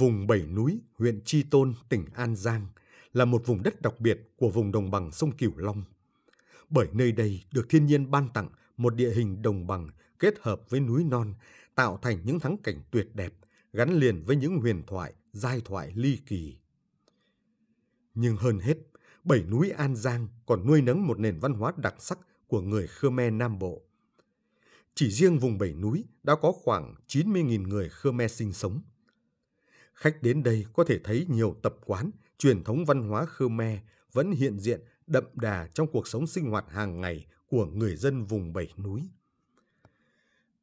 Vùng Bảy Núi, huyện Tri Tôn, tỉnh An Giang là một vùng đất đặc biệt của vùng đồng bằng sông Cửu Long. Bởi nơi đây được thiên nhiên ban tặng một địa hình đồng bằng kết hợp với núi non, tạo thành những thắng cảnh tuyệt đẹp, gắn liền với những huyền thoại, giai thoại ly kỳ. Nhưng hơn hết, Bảy Núi An Giang còn nuôi nấng một nền văn hóa đặc sắc của người Khmer Nam Bộ. Chỉ riêng vùng Bảy Núi đã có khoảng 90.000 người Khmer sinh sống, Khách đến đây có thể thấy nhiều tập quán, truyền thống văn hóa Khmer vẫn hiện diện đậm đà trong cuộc sống sinh hoạt hàng ngày của người dân vùng bảy núi.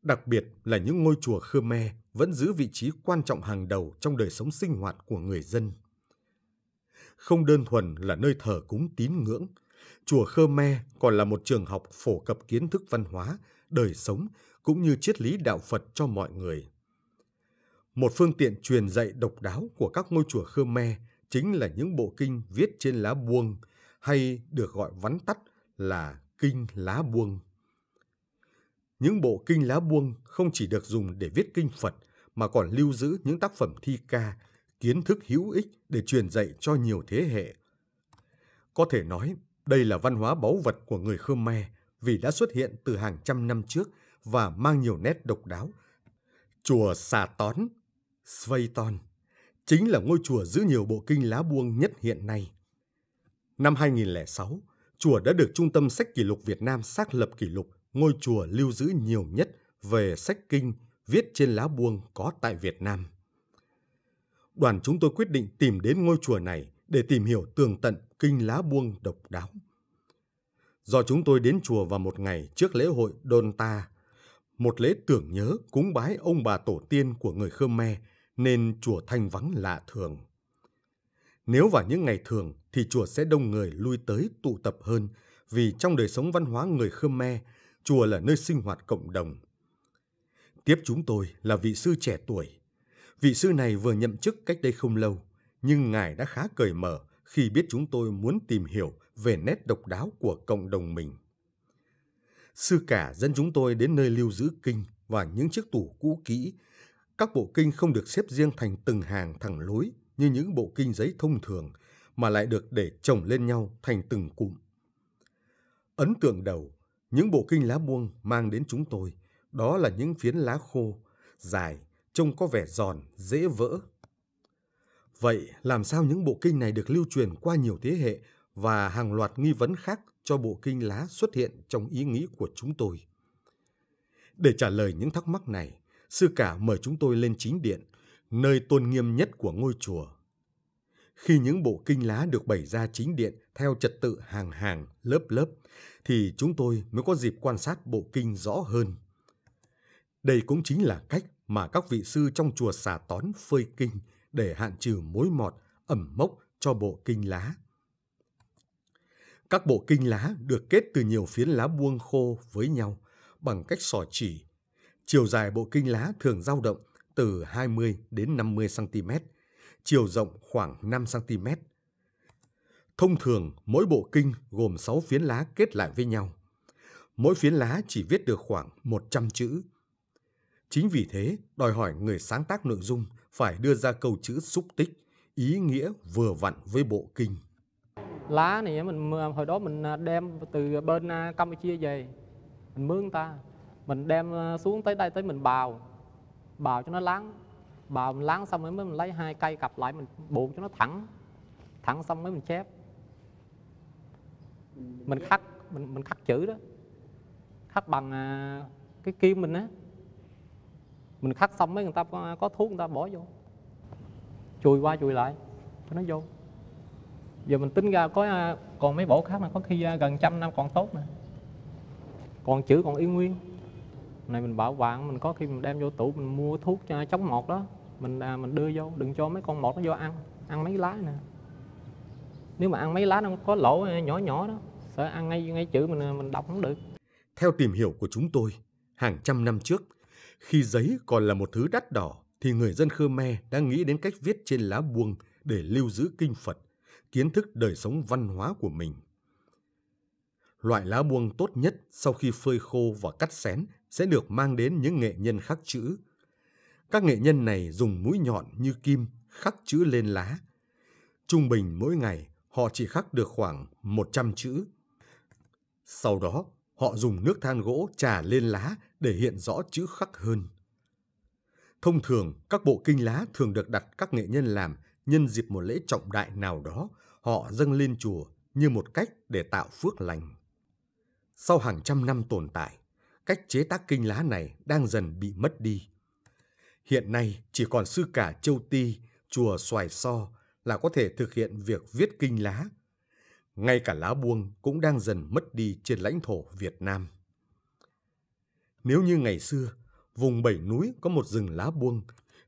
Đặc biệt là những ngôi chùa Khmer vẫn giữ vị trí quan trọng hàng đầu trong đời sống sinh hoạt của người dân. Không đơn thuần là nơi thờ cúng tín ngưỡng, chùa Khmer còn là một trường học phổ cập kiến thức văn hóa, đời sống cũng như triết lý đạo Phật cho mọi người. Một phương tiện truyền dạy độc đáo của các ngôi chùa Khmer chính là những bộ kinh viết trên lá buông hay được gọi vắn tắt là kinh lá buông. Những bộ kinh lá buông không chỉ được dùng để viết kinh Phật mà còn lưu giữ những tác phẩm thi ca, kiến thức hữu ích để truyền dạy cho nhiều thế hệ. Có thể nói, đây là văn hóa báu vật của người Khmer vì đã xuất hiện từ hàng trăm năm trước và mang nhiều nét độc đáo. Chùa Xà Tón Sveiton chính là ngôi chùa giữ nhiều bộ kinh lá buông nhất hiện nay. Năm 2006, chùa đã được Trung tâm Sách Kỷ lục Việt Nam xác lập kỷ lục ngôi chùa lưu giữ nhiều nhất về sách kinh viết trên lá buông có tại Việt Nam. Đoàn chúng tôi quyết định tìm đến ngôi chùa này để tìm hiểu tường tận kinh lá buông độc đáo. Do chúng tôi đến chùa vào một ngày trước lễ hội Đôn Ta, một lễ tưởng nhớ cúng bái ông bà tổ tiên của người Khmer nên chùa thanh vắng lạ thường. Nếu vào những ngày thường thì chùa sẽ đông người lui tới tụ tập hơn vì trong đời sống văn hóa người Khmer, chùa là nơi sinh hoạt cộng đồng. Tiếp chúng tôi là vị sư trẻ tuổi. Vị sư này vừa nhậm chức cách đây không lâu, nhưng ngài đã khá cởi mở khi biết chúng tôi muốn tìm hiểu về nét độc đáo của cộng đồng mình. Sư cả dẫn chúng tôi đến nơi lưu giữ kinh và những chiếc tủ cũ kỹ các bộ kinh không được xếp riêng thành từng hàng thẳng lối như những bộ kinh giấy thông thường mà lại được để chồng lên nhau thành từng cụm. Ấn tượng đầu, những bộ kinh lá buông mang đến chúng tôi đó là những phiến lá khô, dài, trông có vẻ giòn, dễ vỡ. Vậy làm sao những bộ kinh này được lưu truyền qua nhiều thế hệ và hàng loạt nghi vấn khác cho bộ kinh lá xuất hiện trong ý nghĩ của chúng tôi? Để trả lời những thắc mắc này, sư cả mời chúng tôi lên chính điện, nơi tôn nghiêm nhất của ngôi chùa. Khi những bộ kinh lá được bày ra chính điện theo trật tự hàng hàng, lớp lớp, thì chúng tôi mới có dịp quan sát bộ kinh rõ hơn. Đây cũng chính là cách mà các vị sư trong chùa xả tón phơi kinh để hạn trừ mối mọt, ẩm mốc cho bộ kinh lá. Các bộ kinh lá được kết từ nhiều phiến lá buông khô với nhau bằng cách sò chỉ Chiều dài bộ kinh lá thường dao động từ 20 đến 50 cm, chiều rộng khoảng 5 cm. Thông thường, mỗi bộ kinh gồm 6 phiến lá kết lại với nhau. Mỗi phiến lá chỉ viết được khoảng 100 chữ. Chính vì thế, đòi hỏi người sáng tác nội dung phải đưa ra câu chữ xúc tích, ý nghĩa vừa vặn với bộ kinh. Lá này mình hồi đó mình à, đem từ bên à, Campuchia về, mình mướn ta mình đem ờ, xuống tới đây tới mình bào bào cho nó láng bào mình láng xong rồi mới mình lấy hai cây cặp lại mình buộc cho nó thẳng thẳng xong mới mình chép mình khắc mình mình khắc chữ đó khắc bằng à, cái kim mình á mình khắc xong mấy người ta có, à, có thuốc người ta bỏ vô chùi qua chùi lại cho nó vô giờ mình tính ra có à, còn mấy bộ khác mà có khi gần trăm năm còn tốt nè còn chữ còn y nguyên này mình bảo quản mình có khi mình đem vô tủ mình mua thuốc cho chống mọt đó mình à, mình đưa vô đừng cho mấy con mọt nó vô ăn ăn mấy lá nè nếu mà ăn mấy lá nó có lỗ à, nhỏ nhỏ đó sợ ăn ngay ngay chữ mình à, mình đọc không được theo tìm hiểu của chúng tôi hàng trăm năm trước khi giấy còn là một thứ đắt đỏ thì người dân Khmer đã nghĩ đến cách viết trên lá buông để lưu giữ kinh Phật, kiến thức đời sống văn hóa của mình. Loại lá buông tốt nhất sau khi phơi khô và cắt xén sẽ được mang đến những nghệ nhân khắc chữ. Các nghệ nhân này dùng mũi nhọn như kim khắc chữ lên lá. Trung bình mỗi ngày họ chỉ khắc được khoảng 100 chữ. Sau đó, họ dùng nước than gỗ trà lên lá để hiện rõ chữ khắc hơn. Thông thường, các bộ kinh lá thường được đặt các nghệ nhân làm nhân dịp một lễ trọng đại nào đó, họ dâng lên chùa như một cách để tạo phước lành. Sau hàng trăm năm tồn tại, cách chế tác kinh lá này đang dần bị mất đi. Hiện nay chỉ còn sư cả Châu Ti, chùa Xoài So là có thể thực hiện việc viết kinh lá. Ngay cả lá buông cũng đang dần mất đi trên lãnh thổ Việt Nam. Nếu như ngày xưa, vùng bảy núi có một rừng lá buông,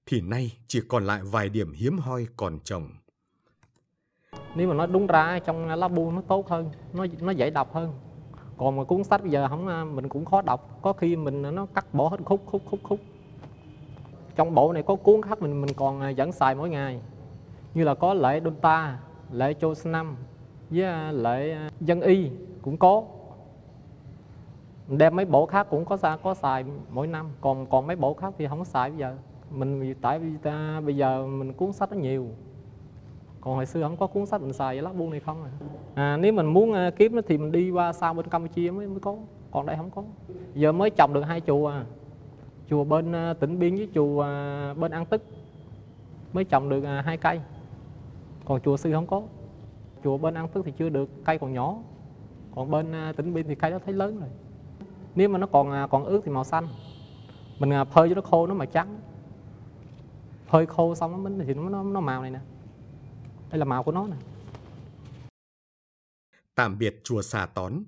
thì nay chỉ còn lại vài điểm hiếm hoi còn trồng. Nếu mà nói đúng ra trong lá buông nó tốt hơn, nó nó dễ đọc hơn, còn mà cuốn sách bây giờ không à, mình cũng khó đọc có khi mình à, nó cắt bỏ hết khúc khúc khúc khúc trong bộ này có cuốn khác mình mình còn à, vẫn xài mỗi ngày như là có lễ ta lễ năm với lễ dân y cũng có đem mấy bộ khác cũng có xài, có xài mỗi năm còn còn mấy bộ khác thì không có xài bây giờ mình tại vì ta bây giờ mình cuốn sách nó nhiều còn hồi xưa không có cuốn sách mình xài vậy buông này không à. à nếu mình muốn à, kiếm thì mình đi qua sang bên campuchia mới mới có còn đây không có giờ mới trồng được hai chùa à. chùa bên à, tỉnh biên với chùa à, bên an tức mới trồng được hai cây còn chùa sư không có chùa bên an tức thì chưa được cây còn nhỏ còn bên tỉnh biên thì cây đó thấy lớn rồi nếu mà nó còn còn ướt thì màu xanh mình phơi cho nó khô nó màu trắng phơi khô xong nó thì nó nó màu này nè đây là màu của nó này. Tạm biệt chùa Xà Tón,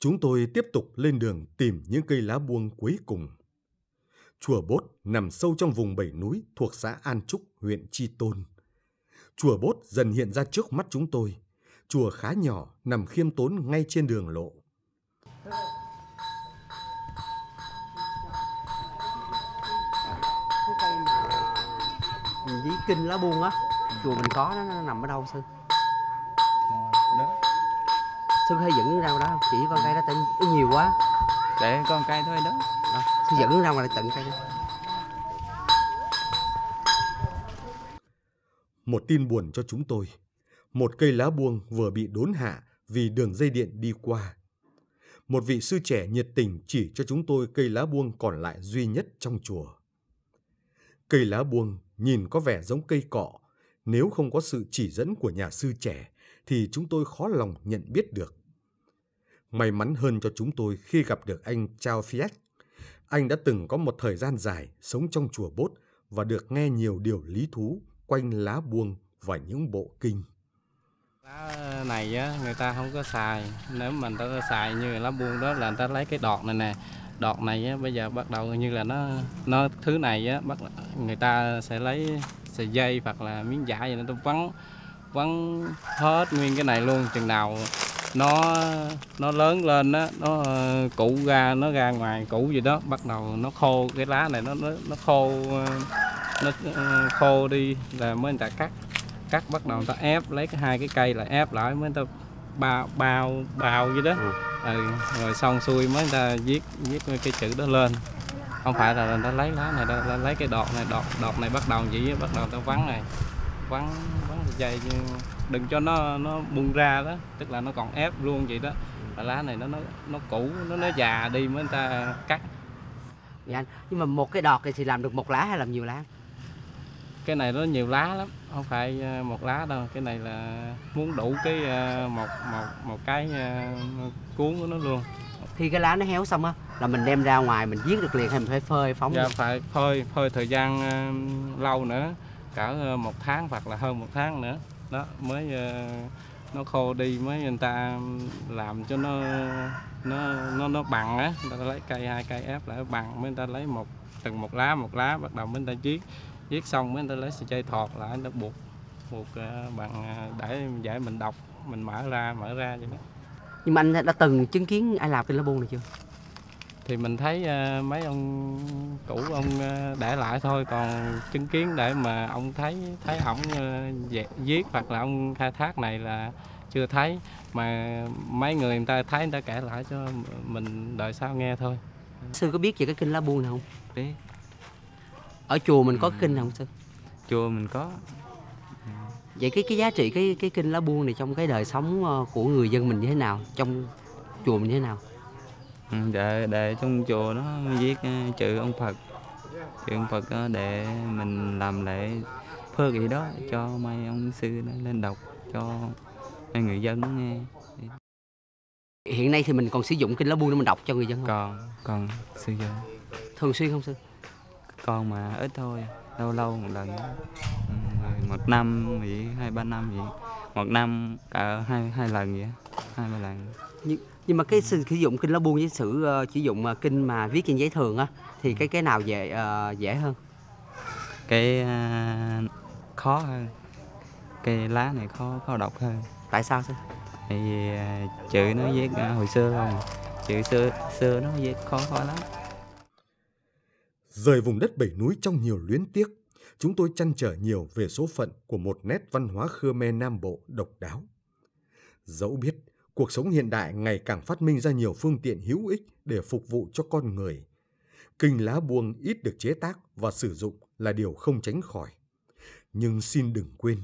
chúng tôi tiếp tục lên đường tìm những cây lá buông cuối cùng. Chùa Bốt nằm sâu trong vùng bảy núi thuộc xã An Trúc, huyện Chi Tôn. Chùa Bốt dần hiện ra trước mắt chúng tôi. Chùa khá nhỏ, nằm khiêm tốn ngay trên đường lộ. Dĩ kinh lá buông á chùa mình có đó, nó nằm ở đâu sư đó. sư hay dẫn ra đó chỉ con ừ. cây đó tên nó nhiều quá để con cây thôi đó, đó. sư dẫn ra ngoài tận cây đó. một tin buồn cho chúng tôi một cây lá buông vừa bị đốn hạ vì đường dây điện đi qua một vị sư trẻ nhiệt tình chỉ cho chúng tôi cây lá buông còn lại duy nhất trong chùa cây lá buông nhìn có vẻ giống cây cọ nếu không có sự chỉ dẫn của nhà sư trẻ thì chúng tôi khó lòng nhận biết được. May mắn hơn cho chúng tôi khi gặp được anh Chao Fiat. Anh đã từng có một thời gian dài sống trong chùa Bốt và được nghe nhiều điều lý thú quanh lá buông và những bộ kinh. Lá này á, người ta không có xài. Nếu mình ta xài như lá buông đó là người ta lấy cái đọt này nè. Đọt này á, bây giờ bắt đầu như là nó nó thứ này á, bắt người ta sẽ lấy sợi dây hoặc là miếng giả gì đó tôi vắn vắn hết nguyên cái này luôn chừng nào nó nó lớn lên đó, nó ờ, cũ ra nó ra ngoài cũ gì đó bắt đầu nó khô cái lá này nó nó, nó khô ờ, nó ờ, khô đi là mới người ta cắt cắt bắt đầu người ta ép lấy cái hai cái cây là ép lại mới người ta bao bao bao gì đó ừ. ừ. rồi xong xuôi mới người ta viết viết cái chữ đó lên không phải là nó lấy lá này nó lấy cái đọt này đọt đọt này bắt đầu vậy, bắt đầu nó vắng này vắng vắng dày nhưng đừng cho nó nó bung ra đó tức là nó còn ép luôn vậy đó và lá này nó nó nó cũ nó nó già đi mới người ta cắt dạ anh nhưng mà một cái đọt thì làm được một lá hay làm nhiều lá cái này nó nhiều lá lắm không phải ờ, một lá đâu cái này là muốn đủ cái ờ, một một một cái ờ, cuốn của nó luôn khi cái lá nó héo xong á là mình đem ra ngoài mình giết được liền hay mình phải phơi phóng dạ, phải phơi phơi thời gian lâu nữa cả một tháng hoặc là hơn một tháng nữa đó mới nó khô đi mới người ta làm cho nó nó nó nó bằng á người ta lấy cây hai cây ép lại bằng mới người ta lấy một từng một lá một lá bắt đầu mới người ta chiết viết xong mới người ta lấy sợi dây thọt lại nó buộc buộc ờ, bằng ờ, để dễ mình đọc mình mở ra mở ra vậy đó nhưng mà anh đã từng chứng kiến ai làm cái lá buông này chưa thì mình thấy ờ, mấy ông cũ ông để lại thôi còn chứng kiến để mà ông thấy thấy ổng viết hoặc là ông khai thác này là chưa thấy mà mấy người người ta thấy người ta kể lại cho mình đợi sau nghe thôi sư có biết về cái kinh lá buông này không biết ở chùa mình có ừ. kinh không sư chùa mình có vậy cái cái giá trị cái cái kinh lá buông này trong cái đời sống ờ, của người dân mình như thế nào trong chùa mình như thế nào ừ, để để trong chùa nó viết ờ, chữ ông phật chữ ông phật ờ, để mình làm lễ phước gì đó cho mấy ông sư lên đọc cho người dân nghe hiện nay thì mình còn sử dụng kinh lá buông để mình đọc cho người dân không? còn còn sư dân thường xuyên không sư con mà ít thôi lâu lâu một lần ừ, một năm vậy hai ba năm vậy một năm cả hai hai lần vậy hai ba lần nhưng, nhưng mà cái sử dụng kinh lá buông với sử uh, sử dụng uh, kinh mà viết trên giấy thường á thì cái cái nào dễ uh, dễ hơn cái uh, khó hơn cái lá này khó khó đọc hơn tại sao sao vì uh, chữ nó viết uh, hồi xưa không à. chữ xưa xưa nó viết khó khó lắm Rời vùng đất bảy núi trong nhiều luyến tiếc, chúng tôi chăn trở nhiều về số phận của một nét văn hóa Khmer Nam Bộ độc đáo. Dẫu biết, cuộc sống hiện đại ngày càng phát minh ra nhiều phương tiện hữu ích để phục vụ cho con người. Kinh lá buông ít được chế tác và sử dụng là điều không tránh khỏi. Nhưng xin đừng quên,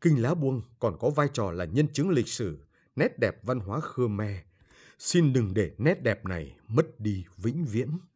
kinh lá buông còn có vai trò là nhân chứng lịch sử, nét đẹp văn hóa Khmer. Xin đừng để nét đẹp này mất đi vĩnh viễn.